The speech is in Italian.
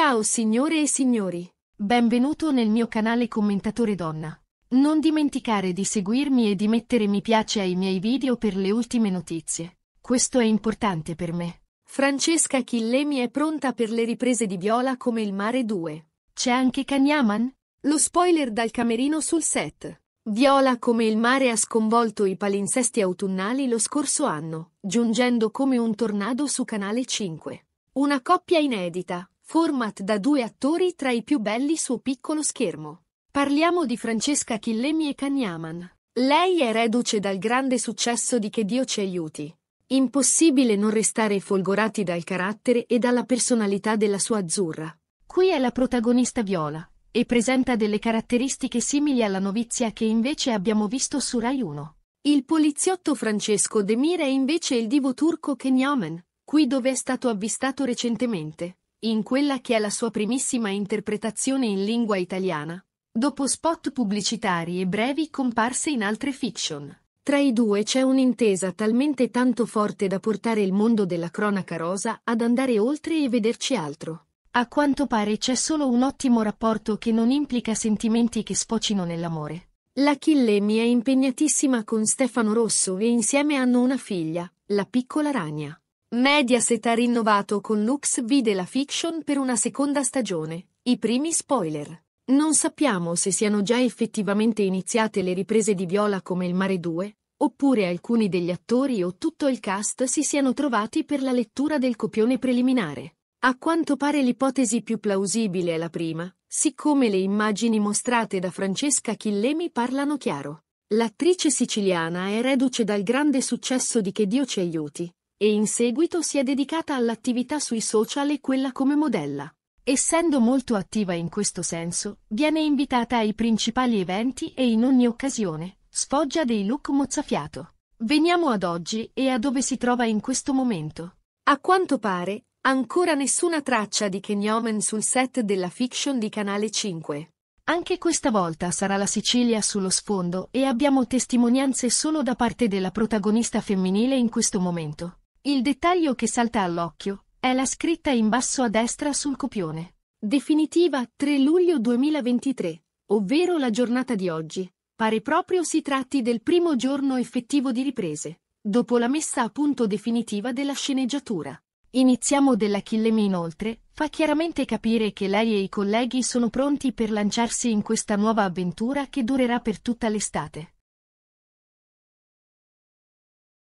Ciao signore e signori. Benvenuto nel mio canale Commentatore Donna. Non dimenticare di seguirmi e di mettere mi piace ai miei video per le ultime notizie. Questo è importante per me. Francesca Chillemi è pronta per le riprese di Viola come il Mare 2. C'è anche Kanyaman? Lo spoiler dal camerino sul set. Viola come il mare ha sconvolto i palinsesti autunnali lo scorso anno, giungendo come un tornado su Canale 5. Una coppia inedita, Format da due attori tra i più belli su piccolo schermo. Parliamo di Francesca Chillemi e Canyaman. Lei è reduce dal grande successo di Che Dio ci aiuti. Impossibile non restare folgorati dal carattere e dalla personalità della sua azzurra. Qui è la protagonista Viola, e presenta delle caratteristiche simili alla novizia che invece abbiamo visto su Rai 1. Il poliziotto Francesco De Mira è invece il divo turco Kenyamen, qui dove è stato avvistato recentemente in quella che è la sua primissima interpretazione in lingua italiana, dopo spot pubblicitari e brevi comparse in altre fiction. Tra i due c'è un'intesa talmente tanto forte da portare il mondo della cronaca rosa ad andare oltre e vederci altro. A quanto pare c'è solo un ottimo rapporto che non implica sentimenti che sfocino nell'amore. L'Achille mi è impegnatissima con Stefano Rosso e insieme hanno una figlia, la piccola Ragna. Mediaset ha rinnovato con Lux vide la fiction per una seconda stagione. I primi spoiler. Non sappiamo se siano già effettivamente iniziate le riprese di Viola come il Mare 2, oppure alcuni degli attori o tutto il cast si siano trovati per la lettura del copione preliminare. A quanto pare l'ipotesi più plausibile è la prima, siccome le immagini mostrate da Francesca Chillemi parlano chiaro. L'attrice siciliana è reduce dal grande successo di Che Dio ci aiuti, e in seguito si è dedicata all'attività sui social e quella come modella. Essendo molto attiva in questo senso, viene invitata ai principali eventi e in ogni occasione sfoggia dei look mozzafiato. Veniamo ad oggi e a dove si trova in questo momento. A quanto pare, ancora nessuna traccia di Kenyomen sul set della fiction di Canale 5. Anche questa volta sarà la Sicilia sullo sfondo e abbiamo testimonianze solo da parte della protagonista femminile in questo momento. Il dettaglio che salta all'occhio è la scritta in basso a destra sul copione. Definitiva 3 luglio 2023, ovvero la giornata di oggi. Pare proprio si tratti del primo giorno effettivo di riprese, dopo la messa a punto definitiva della sceneggiatura. Iniziamo dell'Achilleme inoltre, fa chiaramente capire che lei e i colleghi sono pronti per lanciarsi in questa nuova avventura che durerà per tutta l'estate.